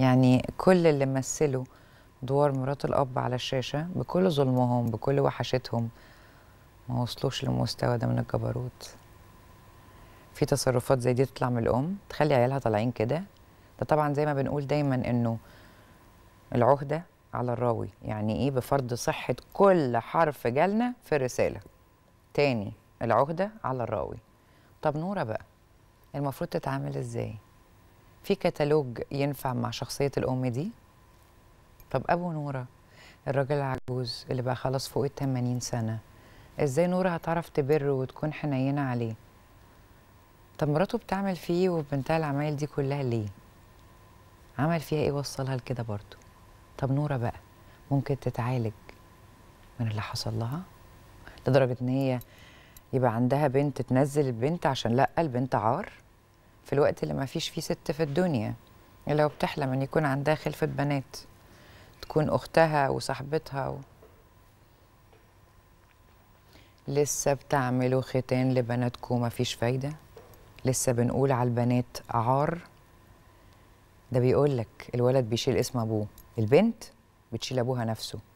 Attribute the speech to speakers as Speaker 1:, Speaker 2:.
Speaker 1: يعني كل اللي مثلوا دوار مرات الاب على الشاشه بكل ظلمهم بكل وحشتهم ما وصلوش للمستوى ده من الجبروت في تصرفات زي دي تطلع من الام تخلي عيالها طالعين كده ده طبعا زي ما بنقول دايما انه العهده على الراوي يعني ايه بفرض صحه كل حرف جالنا في الرساله تاني العهده على الراوي طب نوره بقى المفروض تتعامل ازاي في كتالوج ينفع مع شخصيه الام دي طب ابو نوره الراجل العجوز اللي بقى خلاص فوق ال 80 سنه ازاي نوره هتعرف تبره وتكون حنينه عليه طب مراته بتعمل فيه وبنتها العمايل دي كلها ليه عمل فيها ايه وصلها لكده برضه طب نوره بقى ممكن تتعالج من اللي حصل لها لدرجه ان هي يبقى عندها بنت تنزل البنت عشان لا البنت عار في الوقت اللي ما فيش فيه ست في الدنيا إلا وبتحلم إن يكون عندها خلفة بنات تكون أختها وصاحبتها و... لسه بتعملوا ختان لبناتكم مفيش فايدة لسه بنقول على البنات عار ده بيقولك الولد بيشيل اسم أبوه البنت بتشيل أبوها نفسه